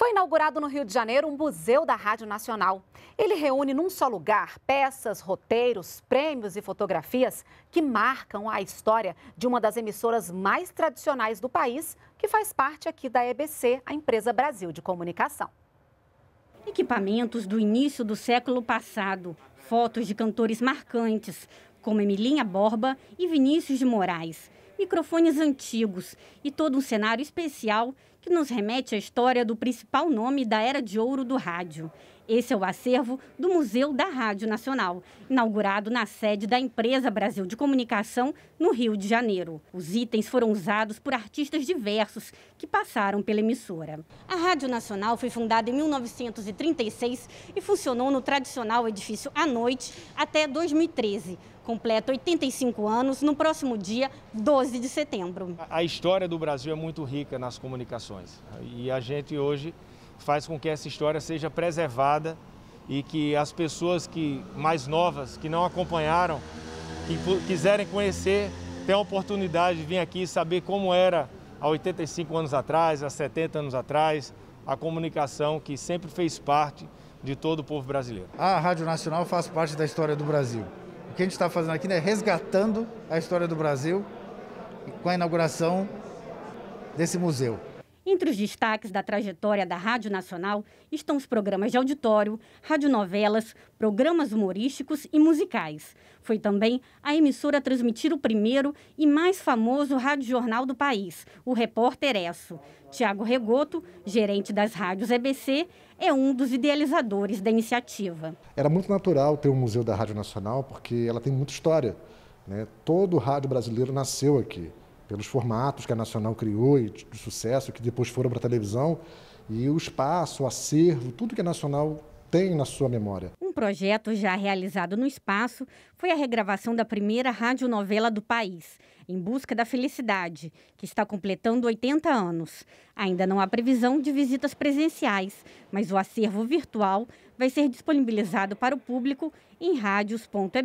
Foi inaugurado no Rio de Janeiro um museu da Rádio Nacional. Ele reúne num só lugar peças, roteiros, prêmios e fotografias que marcam a história de uma das emissoras mais tradicionais do país, que faz parte aqui da EBC, a empresa Brasil de Comunicação. Equipamentos do início do século passado, fotos de cantores marcantes, como Emilinha Borba e Vinícius de Moraes, microfones antigos e todo um cenário especial que nos remete à história do principal nome da era de ouro do rádio. Esse é o acervo do Museu da Rádio Nacional, inaugurado na sede da Empresa Brasil de Comunicação, no Rio de Janeiro. Os itens foram usados por artistas diversos que passaram pela emissora. A Rádio Nacional foi fundada em 1936 e funcionou no tradicional edifício à noite até 2013. Completa 85 anos no próximo dia 12 de setembro. A história do Brasil é muito rica nas comunicações gerações. E a gente hoje faz com que essa história seja preservada e que as pessoas que mais novas, que não acompanharam, que quiserem conhecer, tenham a oportunidade de vir aqui e saber como era há 85 anos atrás, há 70 anos atrás, a comunicação que sempre fez parte de todo o povo brasileiro. A Rádio Nacional faz parte da história do Brasil. O que a gente está fazendo aqui né, é né, resgatando a história do Brasil com a inauguração desse museu. Entre os destaques da trajetória da Rádio Nacional estão os programas de auditório, radionovelas, programas humorísticos e musicais. Foi também a emissora a transmitir o primeiro e mais famoso jornal do país, o Repórter Esso. Tiago Regoto, gerente das rádios EBC, é um dos idealizadores da iniciativa. Era muito natural ter um museu da Rádio Nacional, porque ela tem muita história. Né? Todo o rádio brasileiro nasceu aqui pelos formatos que a Nacional criou e de sucesso, que depois foram para a televisão, e o espaço, o acervo, tudo que a Nacional tem na sua memória. Um projeto já realizado no espaço foi a regravação da primeira radionovela do país, Em Busca da Felicidade, que está completando 80 anos. Ainda não há previsão de visitas presenciais, mas o acervo virtual vai ser disponibilizado para o público em radios.ebc.com.br.